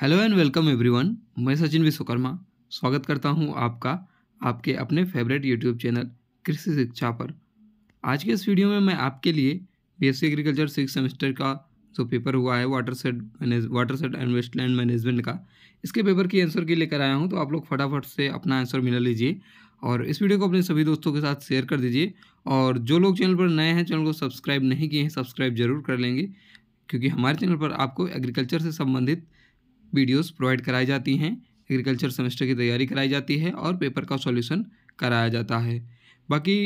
hello and welcome everyone मैं सचिन विश्वकर्मा स्वागत करता हूं आपका आपके अपने फेवरेट यूट्यूब चैनल कृषि शिक्षा पर आज के इस वीडियो में मैं आपके लिए बीएससी एग्रीकल्चर सिक्स सेमेस्टर का जो पेपर हुआ है watershed manage watershed and wasteland management का इसके पेपर की आंसर के लेकर आया हूँ तो आप लोग फटाफट से अपना आंसर मिला लीजिए और इस वीडियो को अपने सभी दोस्तों के साथ शेयर कर दीजिए और जो लोग चैनल पर नए हैं चैनल को सब्सक्राइब नहीं किए हैं सब्सक्राइब जरूर कर लेंगे क्योंकि हमारे चैनल पर आपको एग्रीकल्चर से संबंधित वीडियोस प्रोवाइड कराई जाती हैं एग्रीकल्चर सेमेस्टर की तैयारी कराई जाती है और पेपर का सॉल्यूशन कराया जाता है बाकी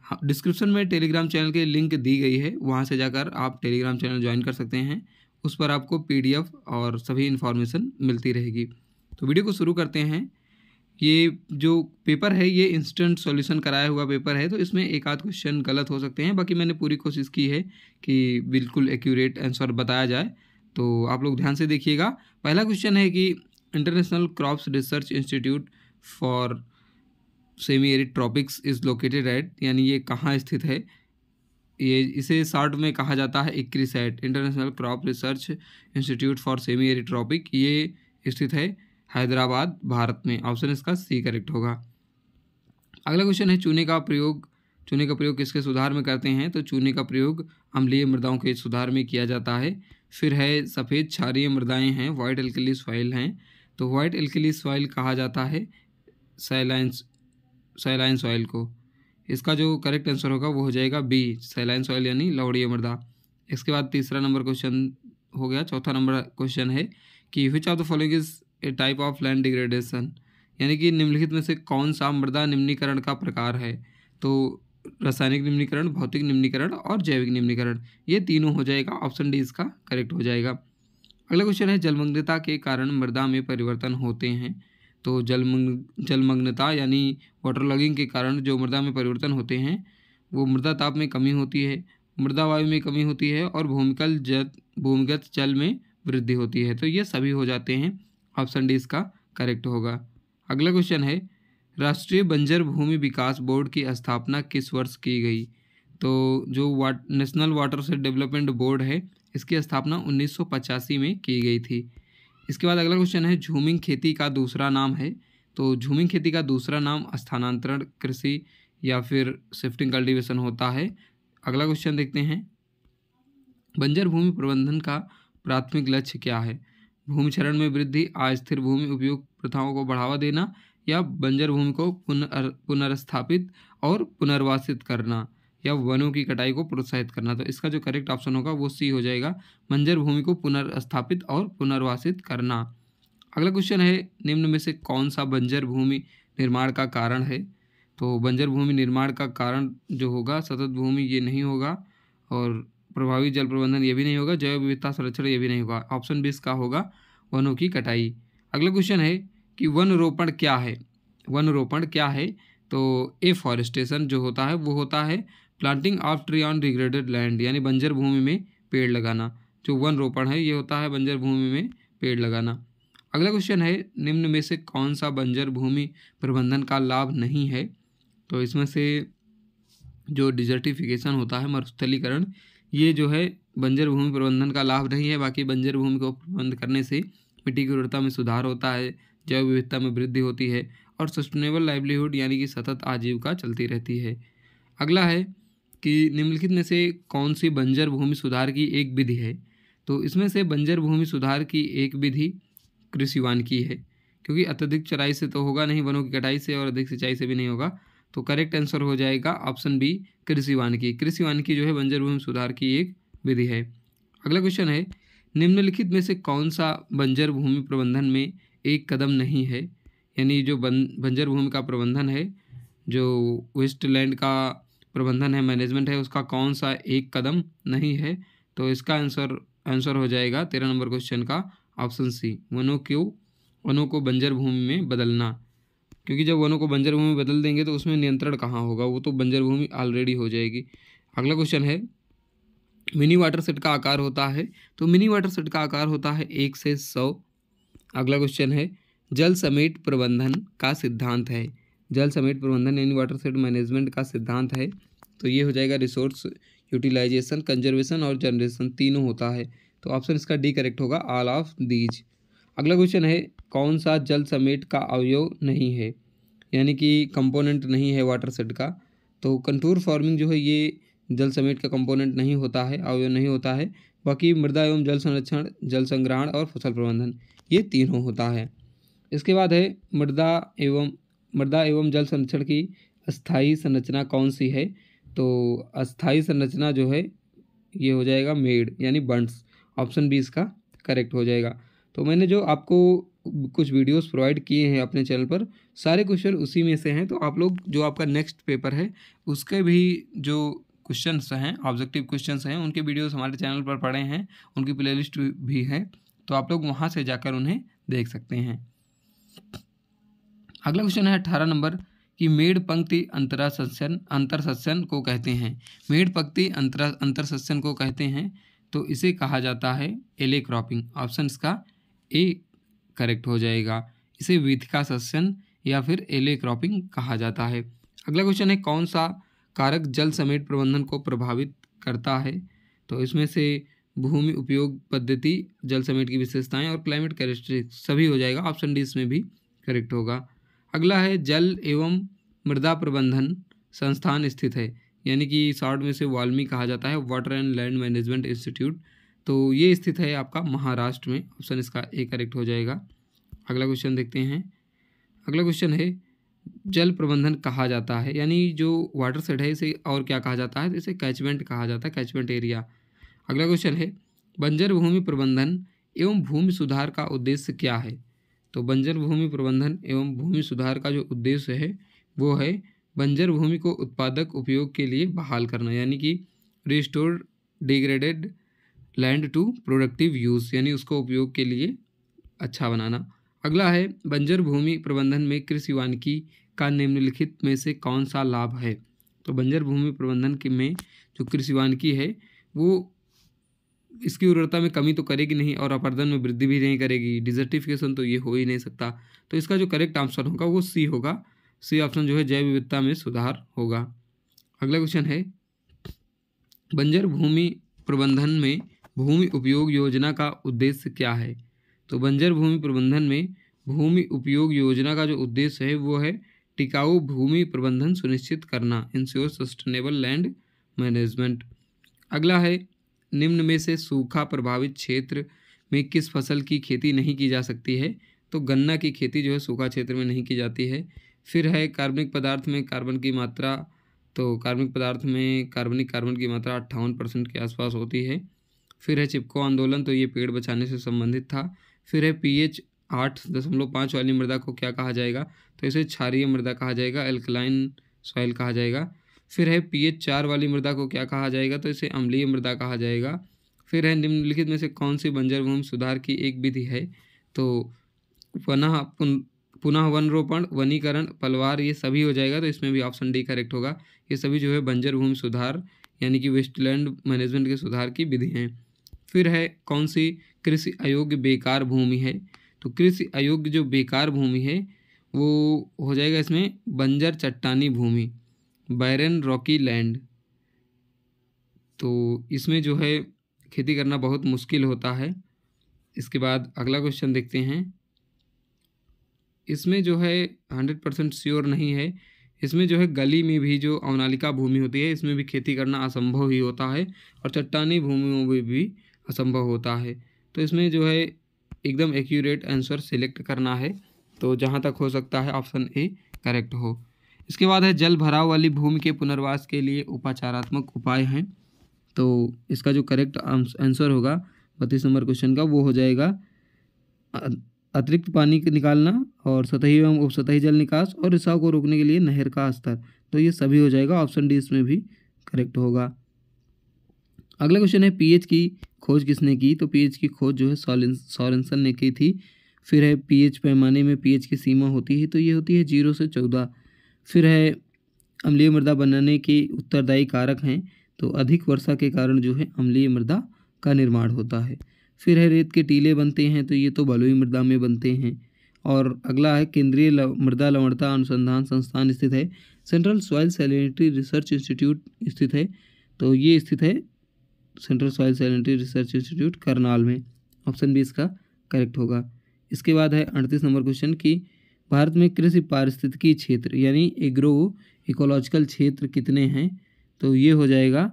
हाँ, डिस्क्रिप्शन में टेलीग्राम चैनल की लिंक दी गई है वहाँ से जाकर आप टेलीग्राम चैनल ज्वाइन कर सकते हैं उस पर आपको पी और सभी इन्फॉर्मेशन मिलती रहेगी तो वीडियो को शुरू करते हैं ये जो पेपर है ये इंस्टेंट सॉल्यूशन कराया हुआ पेपर है तो इसमें एक आध क्वेश्चन गलत हो सकते हैं बाकी मैंने पूरी कोशिश की है कि बिल्कुल एक्यूरेट आंसर बताया जाए तो आप लोग ध्यान से देखिएगा पहला क्वेश्चन है कि International Crops Research Institute for semi arid tropics is located at यानी ये कहाँ स्थित है ये इसे शार्ट में कहा जाता है ICRISAT International Crop Research Institute for semi arid tropic ये स्थित है हैदराबाद भारत में ऑप्शन इसका सी करेक्ट होगा अगला क्वेश्चन है चूने का प्रयोग चूने का प्रयोग किसके सुधार में करते हैं तो चूने का प्रयोग अम्लीय मृदाओं के सुधार में किया जाता है फिर है सफ़ेद क्षारीय मृदाएँ हैं वाइट एल्कली सॉइल हैं तो वाइट एल्कली सॉइल कहा जाता है सैलाइन सैलाइन सॉइल को इसका जो करेक्ट आंसर होगा वो हो जाएगा बी सैलाइन सॉइल यानी लवड़ीय मृदा इसके बाद तीसरा नंबर क्वेश्चन हो गया चौथा नंबर क्वेश्चन है कि which of the following is a type of land degradation यानी कि निम्नलिखित में से कौन सा मृदा निम्नीकरण का प्रकार है तो रासायनिक निम्नीकरण भौतिक निम्नीकरण और जैविक निम्नीकरण ये तीनों हो जाएगा ऑप्शन डी इसका करेक्ट हो जाएगा अगला क्वेश्चन है जलमग्नता के कारण मृदा में परिवर्तन होते हैं तो जलमग्न जलमग्नता यानी वाटर लॉगिंग के कारण जो मृदा में परिवर्तन होते हैं वो मृदा ताप में कमी होती है मृदा वायु में कमी होती है और भूमिकल जल भूमिगत जल में वृद्धि होती है तो ये सभी हो जाते हैं ऑप्शन डी इसका करेक्ट होगा अगला क्वेश्चन है राष्ट्रीय बंजर भूमि विकास बोर्ड की स्थापना किस वर्ष की गई तो जो वाट नेशनल वाटर से डेवलपमेंट बोर्ड है इसकी स्थापना उन्नीस में की गई थी इसके बाद अगला क्वेश्चन है झूमिंग खेती का दूसरा नाम है तो झूमिंग खेती का दूसरा नाम स्थानांतरण कृषि या फिर शिफ्टिंग कल्टीवेशन होता है अगला क्वेश्चन देखते हैं बंजर भूमि प्रबंधन का प्राथमिक लक्ष्य क्या है भूमि क्षरण में वृद्धि अस्थिर भूमि उपयोग प्रथाओं को बढ़ावा देना या बंजर भूमि को पुनर् पुनर्स्थापित और पुनर्वासित करना या वनों की कटाई को प्रोत्साहित करना तो इसका जो करेक्ट ऑप्शन होगा वो सी हो जाएगा बंजर भूमि को पुनर्स्थापित और पुनर्वासित करना अगला क्वेश्चन है निम्न में से कौन सा बंजर भूमि निर्माण का कारण है तो बंजर भूमि निर्माण का कारण जो होगा सतत भूमि ये नहीं होगा और प्रभावी जल प्रबंधन ये भी नहीं होगा जैव विविधता संरक्षण ये भी नहीं होगा ऑप्शन बी इसका होगा वनों की कटाई अगला क्वेश्चन है कि वन रोपण क्या है वन रोपण क्या है तो एफॉरेस्टेशन जो होता है वो होता है planting of tree on degraded land यानी बंजर भूमि में पेड़ लगाना जो वन रोपण है ये होता है बंजर भूमि में पेड़ लगाना अगला क्वेश्चन है निम्न में से कौन सा बंजर भूमि प्रबंधन का लाभ नहीं है तो इसमें से जो डिजर्टिफिकेशन होता है मरुस्थलीकरण ये जो है बंजर भूमि प्रबंधन का लाभ नहीं है बाकी बंजर भूमि को प्रबंध करने से मिट्टी की उर्वरता में सुधार होता है जैव विविधता में वृद्धि होती है और सस्टेनेबल लाइवलीहुड यानी कि सतत आजीविका चलती रहती है अगला है कि निम्नलिखित में से कौन सी बंजर भूमि सुधार की एक विधि है तो इसमें से बंजर भूमि सुधार की एक विधि कृषि की है क्योंकि अत्यधिक चराई से तो होगा नहीं वनों की कटाई से और अधिक सिंचाई से भी नहीं होगा तो करेक्ट आंसर हो जाएगा ऑप्शन बी कृषि की कृषि की जो है बंजर भूमि सुधार की एक विधि है अगला क्वेश्चन है निम्नलिखित में से कौन सा बंजर भूमि प्रबंधन में एक कदम नहीं है यानी जो बन बंजर भूमि का प्रबंधन है जो वेस्ट लैंड का प्रबंधन है मैनेजमेंट है उसका कौन सा एक कदम नहीं है तो इसका आंसर आंसर हो जाएगा तेरह नंबर क्वेश्चन का ऑप्शन सी वनों क्यों वनों को बंजर भूमि में बदलना क्योंकि जब वनों को बंजर भूमि में बदल देंगे तो उसमें नियंत्रण कहाँ होगा वो तो बंजर भूमि ऑलरेडी हो जाएगी अगला क्वेश्चन है मिनी वाटर सेट का आकार होता है तो मिनी वाटर सेट का आकार होता है एक से सौ अगला क्वेश्चन है जल समेट प्रबंधन का सिद्धांत है जल समेट प्रबंधन यानी वाटर सेट मैनेजमेंट का सिद्धांत है तो ये हो जाएगा रिसोर्स यूटिलाइजेशन कंजर्वेशन और जनरेशन तीनों होता है तो ऑप्शन इसका डी करेक्ट होगा आल ऑफ दीज अगला क्वेश्चन है कौन सा जल समेट का अवयव नहीं है यानी कि कंपोनेंट नहीं है वाटर सेट का तो कंटूर फॉर्मिंग जो है ये जल समेट का कंपोनेंट नहीं होता है अवयव नहीं होता है बाकी मृदा एवं जल संरक्षण जल संग्रहण और फसल प्रबंधन ये तीनों होता है इसके बाद है मृदा एवं मृदा एवं जल संरक्षण की अस्थाई संरचना कौन सी है तो अस्थाई संरचना जो है ये हो जाएगा मेड यानी बंड्स ऑप्शन बी इसका करेक्ट हो जाएगा तो मैंने जो आपको कुछ वीडियोस प्रोवाइड किए हैं अपने चैनल पर सारे क्वेश्चन उसी में से हैं तो आप लोग जो आपका नेक्स्ट पेपर है उसके भी जो क्वेश्चन हैं ऑब्जेक्टिव क्वेश्चन हैं उनके वीडियोज हमारे चैनल पर पड़े हैं उनकी प्ले भी है तो आप लोग वहाँ से जाकर उन्हें देख सकते हैं अगला क्वेश्चन है अठारह नंबर कि मेढ़ पंक्ति अंतरा अंतर सत्सन को कहते हैं मेढ़ पंक्ति अंतरा सत्सन को कहते हैं तो इसे कहा जाता है एले क्रॉपिंग ऑप्शन का ए करेक्ट हो जाएगा इसे विथिका सस्यन या फिर एले क्रॉपिंग कहा जाता है अगला क्वेश्चन है कौन सा कारक जल समेट प्रबंधन को प्रभावित करता है तो इसमें से भूमि उपयोग पद्धति जल समेट की विशेषताएं और क्लाइमेट कैरेक्टरिस्टिक सभी हो जाएगा ऑप्शन डी इसमें भी करेक्ट होगा अगला है जल एवं मृदा प्रबंधन संस्थान स्थित है यानी कि शॉर्ट में से वाल्मी कहा जाता है Water and Land Management Institute तो ये स्थित है आपका महाराष्ट्र में ऑप्शन इसका ए करेक्ट हो जाएगा अगला क्वेश्चन देखते हैं अगला क्वेश्चन है जल प्रबंधन कहा जाता है यानी जो वाटर सेड है इसे और क्या कहा जाता है इसे कैचमेंट कहा जाता है कैचमेंट एरिया अगला क्वेश्चन है बंजर भूमि प्रबंधन एवं भूमि सुधार का उद्देश्य क्या है तो बंजर भूमि प्रबंधन एवं भूमि सुधार का जो उद्देश्य है वो है बंजर भूमि को उत्पादक उपयोग के लिए बहाल करना यानी कि restore degraded land to productive use यानी उसको उपयोग के लिए अच्छा बनाना अगला है बंजर भूमि प्रबंधन में कृषि वानिकी का निम्नलिखित में से कौन सा लाभ है तो बंजर भूमि प्रबंधन के में जो कृषि वानिकी है वो इसकी उर्वरता में कमी तो करेगी नहीं और अपर्दन में वृद्धि भी नहीं करेगी डिजर्टिफिकेशन तो ये हो ही नहीं सकता तो इसका जो करेक्ट आंसर होगा वो सी होगा सी ऑप्शन जो है जैव विविधता में सुधार होगा अगला क्वेश्चन है बंजर भूमि प्रबंधन में भूमि उपयोग योजना का उद्देश्य क्या है तो बंजर भूमि प्रबंधन में भूमि उपयोग योजना का जो उद्देश्य है वो है टिकाऊ भूमि प्रबंधन सुनिश्चित करना इंश्योर सस्टेनेबल लैंड मैनेजमेंट अगला है निम्न में से सूखा प्रभावित क्षेत्र में किस फसल की खेती नहीं की जा सकती है तो गन्ना की खेती जो है सूखा क्षेत्र में नहीं की जाती है फिर है कार्बनिक पदार्थ में कार्बन की मात्रा तो कार्बनिक पदार्थ में कार्बनिक कार्बन की मात्रा अट्ठावन परसेंट के आसपास होती है फिर है चिपको आंदोलन तो ये पेड़ बचाने से संबंधित था फिर है पीएच आठ दशमलव पाँच वाली मृदा को क्या कहा जाएगा तो इसे क्षारीय मृदा कहा जाएगा एल्कलाइन सॉइल कहा जाएगा फिर है पीएच चार वाली मृदा को क्या कहा जाएगा तो इसे अम्लीय मृदा कहा जाएगा फिर है निम्नलिखित में से कौन सी बंजर भूमि सुधार की एक विधि है तो वनः पुनः वन रोपण वनीकरण पलवार ये सभी हो जाएगा तो इसमें भी ऑप्शन डी करेक्ट होगा ये सभी जो है बंजर भूमि सुधार यानी कि वेस्टलैंड मैनेजमेंट के सुधार की विधि हैं फिर है कौन सी कृषि अयोग्य बेकार भूमि है तो कृषि अयोग्य जो बेकार भूमि है वो हो जाएगा इसमें बंजर चट्टानी भूमि बैरन रॉकी लैंड तो इसमें जो है खेती करना बहुत मुश्किल होता है इसके बाद अगला क्वेश्चन देखते हैं इसमें जो है हंड्रेड परसेंट श्योर नहीं है इसमें जो है गली में भी जो अवनालिका भूमि होती है इसमें भी खेती करना असंभव ही होता है और चट्टानी भूमियों में भी असंभव होता है तो इसमें जो है एकदम एक्यूरेट आंसर सिलेक्ट करना है तो जहाँ तक हो सकता है ऑप्शन ए करेक्ट हो इसके बाद है जल भराव वाली भूमि के पुनर्वास के लिए उपाचारात्मक उपाय हैं तो इसका जो करेक्ट आंसर होगा बत्तीस नंबर क्वेश्चन का वो हो जाएगा अतिरिक्त पानी निकालना और सतही एवं उपसतही जल निकास और रिसाव को रोकने के लिए नहर का स्तर तो ये सभी हो जाएगा ऑप्शन डी इसमें भी करेक्ट होगा अगला क्वेश्चन है पीएच की खोज किसने की तो पीएच की खोज जो है सॉरेंसन ने की थी फिर है पीएच पैमाने में पीएच की सीमा होती है तो ये होती है जीरो से चौदह फिर है अम्लीय मृदा बनाने के उत्तरदायी कारक हैं तो अधिक वर्षा के कारण जो है अम्लीय मृदा का निर्माण होता है फिर है रेत के टीले बनते हैं तो ये तो बलुई मृदा में बनते हैं और अगला है केंद्रीय लव मृदा लवणता अनुसंधान संस्थान स्थित है Central Soil Salinity Research Institute स्थित है तो ये स्थित है Central Soil Salinity Research Institute Karnal में ऑप्शन बी इसका करेक्ट होगा इसके बाद है अड़तीस नंबर क्वेश्चन कि भारत में कृषि पारिस्थितिकी क्षेत्र यानी एग्रो इकोलॉजिकल क्षेत्र कितने हैं तो ये हो जाएगा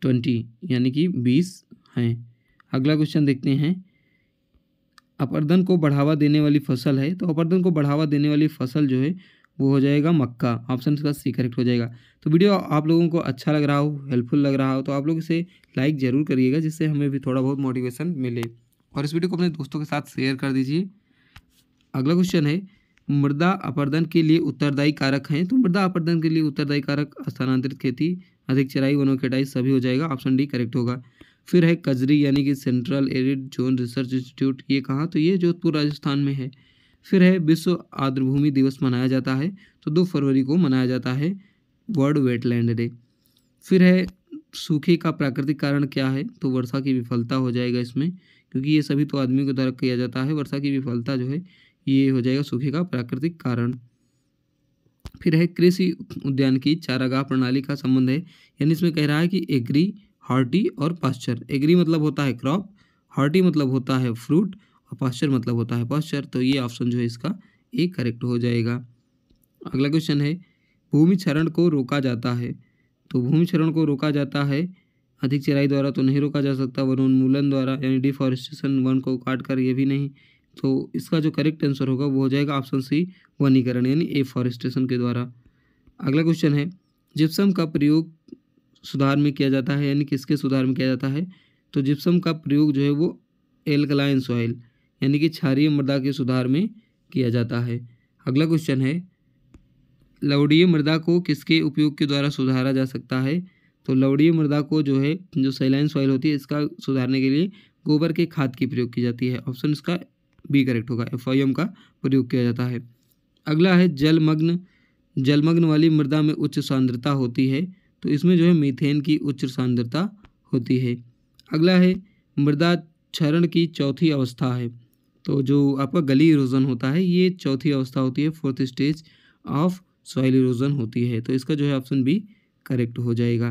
ट्वेंटी यानी कि बीस हैं अगला क्वेश्चन देखते हैं अपर्दन को बढ़ावा देने वाली फसल है तो अपर्दन को बढ़ावा देने वाली फसल जो है वो हो जाएगा मक्का ऑप्शन इसका सी करेक्ट हो जाएगा तो वीडियो आप लोगों को अच्छा लग रहा हो हेल्पफुल लग रहा हो तो आप लोग इसे लाइक ज़रूर करिएगा जिससे हमें भी थोड़ा बहुत मोटिवेशन मिले और इस वीडियो को अपने दोस्तों के साथ शेयर कर दीजिए अगला क्वेश्चन है मृदा अपर्दन के लिए उत्तरदायी कारक हैं तो मृदा अपर्दन के लिए उत्तरदायी कारक स्थानांतरित खेती अधिक चराई वनों कटाई सभी हो जाएगा ऑप्शन डी करेक्ट होगा फिर है कजरी यानी कि Central Arid Zone Research Institute ये कहाँ तो ये जोधपुर राजस्थान में है फिर है विश्व आर्द्रभूमि दिवस मनाया जाता है तो दो फरवरी को मनाया जाता है वर्ल्ड वेटलैंड डे फिर है सूखे का प्राकृतिक कारण क्या है तो वर्षा की विफलता हो जाएगा इसमें क्योंकि ये सभी तो आदमी को द्वारा किया जाता है वर्षा की विफलता जो है ये हो जाएगा सूखे का प्राकृतिक कारण फिर है कृषि उद्यान की चारागाह प्रणाली का संबंध है यानी इसमें कह रहा है कि एग्री हार्टी और पास्चर एग्री मतलब होता है क्रॉप हार्टी मतलब होता है फ्रूट अपाश्चर मतलब होता है पाश्चर तो ये ऑप्शन जो है इसका ए करेक्ट हो जाएगा अगला क्वेश्चन है भूमि क्षरण को रोका जाता है तो भूमि क्षरण को रोका जाता है अधिक चराई द्वारा तो नहीं रोका जा सकता उन्मूलन द्वारा यानी डिफॉरेस्टेशन वन को काट कर ये भी नहीं तो इसका जो करेक्ट आंसर होगा वो हो जाएगा ऑप्शन सी वनीकरण यानी ए फॉरेस्टेशन के द्वारा अगला क्वेश्चन है जिप्सम का प्रयोग सुधार में किया जाता है यानी किसके सुधार में किया जाता है तो जिप्सम का प्रयोग जो है वो एल्कलाइन सॉइल यानी कि क्षारीय मृदा के सुधार में किया जाता है अगला क्वेश्चन है लवड़ीय मृदा को किसके उपयोग के द्वारा सुधारा जा सकता है तो लवड़ीय मृदा को जो है जो सैलाइन सॉइल होती है इसका सुधारने के लिए गोबर के खाद की प्रयोग की जाती है ऑप्शन इसका बी करेक्ट होगा एफ आई एम का प्रयोग किया जाता है अगला है जलमग्न जलमग्न वाली मृदा में उच्च सांद्रता होती है तो इसमें जो है मीथेन की उच्च सांद्रता होती है अगला है मृदा क्षरण की चौथी अवस्था है तो जो आपका गली इरोजन होता है ये चौथी अवस्था होती है fourth stage of soil erosion होती है तो इसका जो है ऑप्शन बी करेक्ट हो जाएगा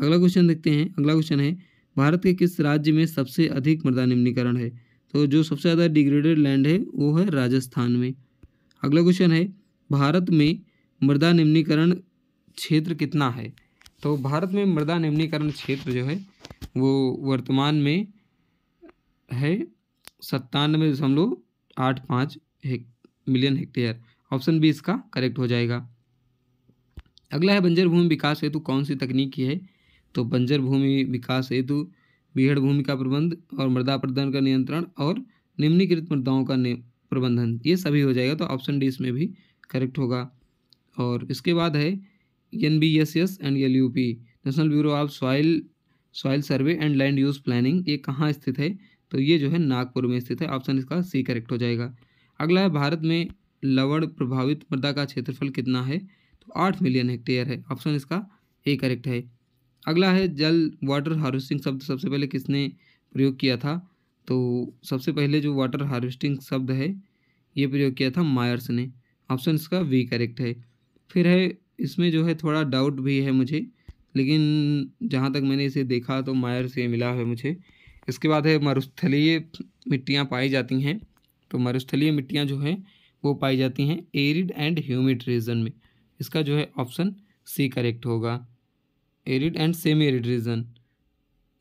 अगला क्वेश्चन देखते हैं अगला क्वेश्चन है भारत के किस राज्य में सबसे अधिक मृदा निम्नीकरण है तो जो सबसे ज़्यादा डिग्रेडेड लैंड है वो है राजस्थान में अगला क्वेश्चन है भारत में मृदा निम्नीकरण क्षेत्र कितना है तो भारत में मृदा निम्नीकरण क्षेत्र जो है वो वर्तमान में है सत्तानवे दशमलव आठ पाँच मिलियन हेक्टेयर ऑप्शन बी इसका करेक्ट हो जाएगा अगला है बंजर भूमि विकास हेतु कौन सी तकनीक की है तो बंजर भूमि विकास हेतु बीहड़ भूमि का प्रबंध और मृदा प्रदान का नियंत्रण और निम्नीकृत मृदाओं का प्रबंधन ये सभी हो जाएगा तो ऑप्शन डी इसमें भी करेक्ट होगा और इसके बाद है N B S S and L U P National Bureau of Soil Soil Survey and Land Use Planning ये कहाँ स्थित है तो ये जो है नागपुर में स्थित है ऑप्शन इसका सी करेक्ट हो जाएगा अगला है भारत में लवण प्रभावित मृदा का क्षेत्रफल कितना है तो आठ मिलियन हेक्टेयर है ऑप्शन इसका ए करेक्ट है अगला है जल वाटर हार्वेस्टिंग शब्द सबसे पहले किसने प्रयोग किया था तो सबसे पहले जो वाटर हार्वेस्टिंग शब्द है ये प्रयोग किया था मायर्स ने ऑप्शन इसका वी करेक्ट है फिर है इसमें जो है थोड़ा डाउट भी है मुझे लेकिन जहाँ तक मैंने इसे देखा तो मायर से मिला है मुझे इसके बाद है मरुस्थलीय मिट्टियाँ पाई जाती हैं तो मरुस्थलीय मिट्टियाँ जो हैं वो पाई जाती हैं एरिड एंड ह्यूमिड रीजन में इसका जो है ऑप्शन सी करेक्ट होगा arid and semi arid region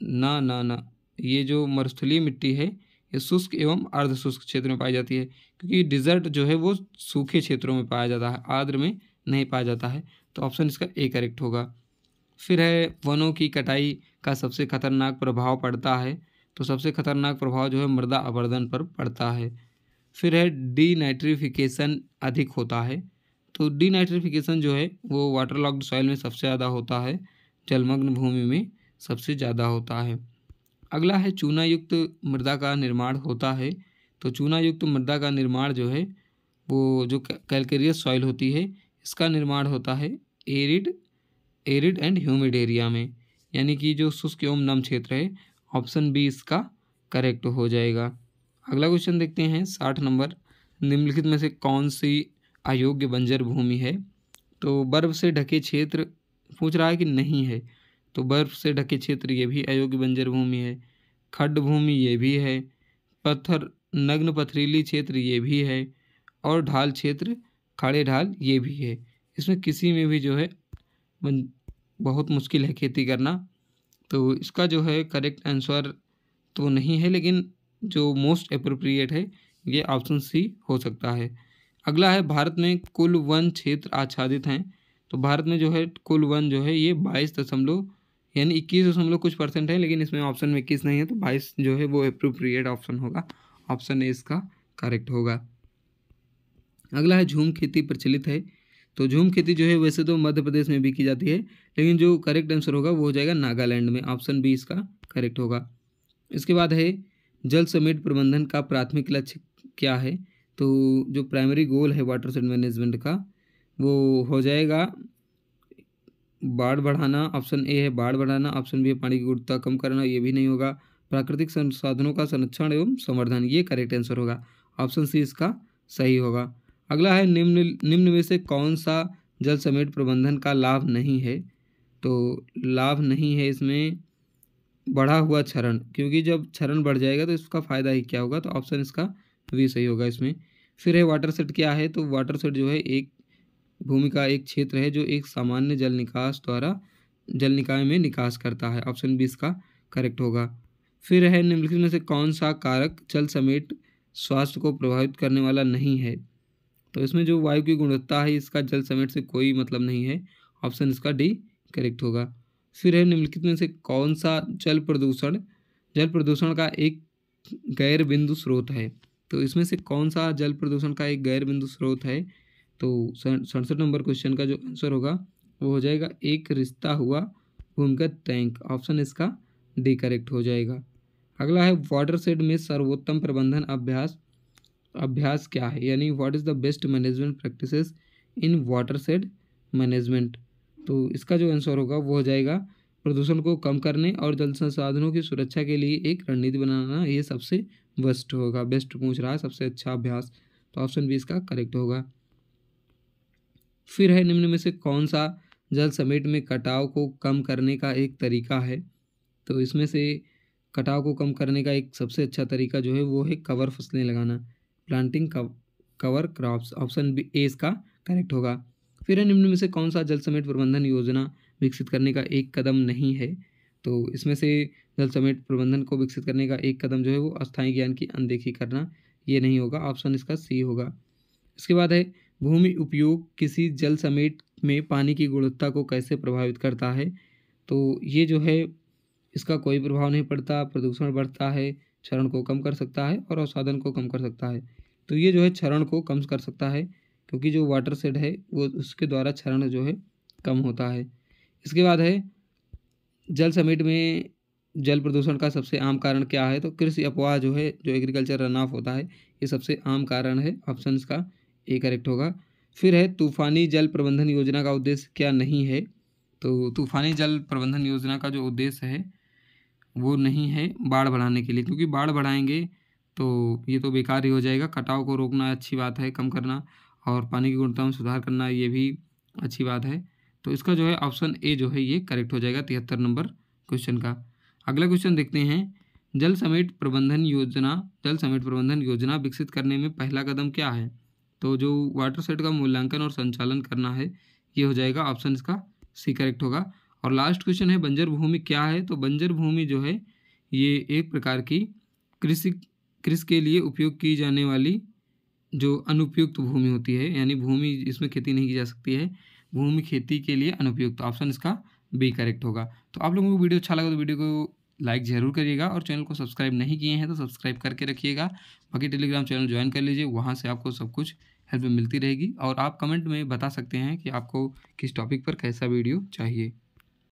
ना ना ना ये जो मरुस्थलीय मिट्टी है ये शुष्क एवं अर्ध शुष्क क्षेत्र में पाई जाती है क्योंकि डिजर्ट जो है वो सूखे क्षेत्रों में पाया जाता है आर्द्र में नहीं पाया जाता है तो ऑप्शन इसका ए करेक्ट होगा फिर है वनों की कटाई का सबसे खतरनाक प्रभाव पड़ता है तो सबसे खतरनाक प्रभाव जो है मृदा आवर्धन पर पड़ता है फिर है डीनाइट्रिफिकेशन अधिक होता है तो डीनाइट्रिफिकेशन जो है वो वाटर लॉक्ड सॉइल में सबसे ज़्यादा होता है जलमग्न भूमि में सबसे ज़्यादा होता है अगला है चूना युक्त मृदा का निर्माण होता है तो चूना युक्त मृदा का निर्माण जो है वो जो कैलकेरियस सॉइल होती है इसका निर्माण होता है arid arid and humid area में यानी कि जो शुष्क एवं नम क्षेत्र है ऑप्शन बी इसका करेक्ट हो जाएगा अगला क्वेश्चन देखते हैं साठ नंबर निम्नलिखित में से कौन सी अयोग्य बंजर भूमि है तो बर्फ से ढके क्षेत्र पूछ रहा है कि नहीं है तो बर्फ से ढके क्षेत्र ये भी अयोग्य बंजर भूमि है खड्ड भूमि ये भी है पत्थर नग्न पथरीली क्षेत्र ये भी है और ढाल क्षेत्र खड़े ढाल ये भी है इसमें किसी में भी जो है बहुत मुश्किल है खेती करना तो इसका जो है करेक्ट आंसर तो नहीं है लेकिन जो मोस्ट अप्रोप्रिएट है ये ऑप्शन सी हो सकता है अगला है भारत में कुल वन क्षेत्र आच्छादित हैं तो भारत में जो है कुल वन जो है ये बाईस दशमलव यानी इक्कीस दशमलव कुछ परसेंट है लेकिन इसमें ऑप्शन में इक्कीस नहीं है तो बाईस जो है वो अप्रोप्रिएट ऑप्शन होगा ऑप्शन ए इसका करेक्ट होगा अगला है झूम खेती प्रचलित है तो झूम खेती जो है वैसे तो मध्य प्रदेश में भी की जाती है लेकिन जो करेक्ट आंसर होगा वो हो जाएगा नागालैंड में ऑप्शन बी इसका करेक्ट होगा इसके बाद है जल समेट प्रबंधन का प्राथमिक लक्ष्य क्या है तो जो प्राइमरी गोल है वाटर सेट मैनेजमेंट का वो हो जाएगा बाढ़ बढ़ाना ऑप्शन ए है बाढ़ बढ़ाना ऑप्शन बी है पानी की गुणवत्ता कम करना ये भी नहीं होगा प्राकृतिक संसाधनों का संरक्षण एवं संवर्धन ये करेक्ट आंसर होगा ऑप्शन सी इसका सही होगा अगला है निम्न निम्न में से कौन सा जल समेट प्रबंधन का लाभ नहीं है तो लाभ नहीं है इसमें बढ़ा हुआ क्षरण क्योंकि जब क्षरण बढ़ जाएगा तो इसका फ़ायदा ही क्या होगा तो ऑप्शन इसका भी सही होगा इसमें फिर है वाटर सेट क्या है तो वाटर सेट जो है एक भूमि का एक क्षेत्र है जो एक सामान्य जल निकास द्वारा जल निकाय में निकास करता है ऑप्शन बी इसका करेक्ट होगा फिर है निम्नलिखित में से कौन सा कारक जल समेट स्वास्थ्य को प्रभावित करने वाला नहीं है तो इसमें जो वायु की गुणवत्ता है इसका जल समेट से कोई मतलब नहीं है ऑप्शन इसका डी करेक्ट होगा फिर है निम्नलिखित में से कौन सा जल प्रदूषण जल प्रदूषण का एक गैर बिंदु स्रोत है तो इसमें से कौन सा जल प्रदूषण का एक गैर बिंदु स्रोत है तो सड़सठ नंबर क्वेश्चन का जो आंसर होगा वो हो जाएगा एक रिश्ता हुआ भूमिगत टैंक ऑप्शन इसका डी करेक्ट हो जाएगा अगला है वाटर शेड में सर्वोत्तम प्रबंधन अभ्यास अभ्यास क्या है यानी what is the best management practices in watershed management तो इसका जो आंसर होगा वो हो जाएगा प्रदूषण को कम करने और जल संसाधनों की सुरक्षा के लिए एक रणनीति बनाना ये सबसे बेस्ट होगा बेस्ट पूछ रहा है सबसे अच्छा अभ्यास तो ऑप्शन बी इसका करेक्ट होगा फिर है निम्न में से कौन सा जल समेट में कटाव को कम करने का एक तरीका है तो इसमें से कटाव को कम करने का एक सबसे अच्छा तरीका जो है वो है कवर फसलें लगाना planting cover crops option B A इसका करेक्ट होगा फिर निम्न में से कौन सा जल समेट प्रबंधन योजना विकसित करने का एक कदम नहीं है तो इसमें से जल समेट प्रबंधन को विकसित करने का एक कदम जो है वो अस्थायी ज्ञान की अनदेखी करना ये नहीं होगा ऑप्शन इसका सी होगा इसके बाद है भूमि उपयोग किसी जल समेट में पानी की गुणवत्ता को कैसे प्रभावित करता है तो ये जो है इसका कोई प्रभाव नहीं पड़ता प्रदूषण बढ़ता है क्षरण को कम कर सकता है और अवसाधन को कम कर सकता है तो ये जो है क्षरण को कम कर सकता है क्योंकि जो वाटर सेड है वो उसके द्वारा क्षरण जो है कम होता है इसके बाद है जल समिट में जल प्रदूषण का सबसे आम कारण क्या है तो कृषि अपवाह जो है जो एग्रीकल्चर रन ऑफ होता है ये सबसे आम कारण है ऑप्शन का ए करेक्ट होगा फिर है तूफानी जल प्रबंधन योजना का उद्देश्य क्या नहीं है तो तूफानी जल प्रबंधन योजना का जो उद्देश्य है वो नहीं है बाढ़ बढ़ाने के लिए क्योंकि बाढ़ बढ़ाएंगे तो ये तो बेकार ही हो जाएगा कटाव को रोकना अच्छी बात है कम करना और पानी की गुणवत्ता में सुधार करना ये भी अच्छी बात है तो इसका जो है ऑप्शन ए जो है ये करेक्ट हो जाएगा तिहत्तर नंबर क्वेश्चन का अगला क्वेश्चन देखते हैं जल समेट प्रबंधन योजना जल समेट प्रबंधन योजना विकसित करने में पहला कदम क्या है तो जो वाटर सेट का मूल्यांकन और संचालन करना है ये हो जाएगा ऑप्शन इसका सी करेक्ट होगा और लास्ट क्वेश्चन है बंजर भूमि क्या है तो बंजर भूमि जो है ये एक प्रकार की कृषि कृषि के लिए उपयोग की जाने वाली जो अनुपयुक्त भूमि होती है यानी भूमि इसमें खेती नहीं की जा सकती है भूमि खेती के लिए अनुपयुक्त ऑप्शन इसका बी करेक्ट होगा तो आप लोगों को वीडियो अच्छा लगा तो वीडियो को लाइक ज़रूर करिएगा और चैनल को सब्सक्राइब नहीं किए हैं तो सब्सक्राइब करके रखिएगा बाकी टेलीग्राम चैनल ज्वाइन कर लीजिए वहाँ से आपको सब कुछ हेल्प मिलती रहेगी और आप कमेंट में बता सकते हैं कि आपको किस टॉपिक पर कैसा वीडियो चाहिए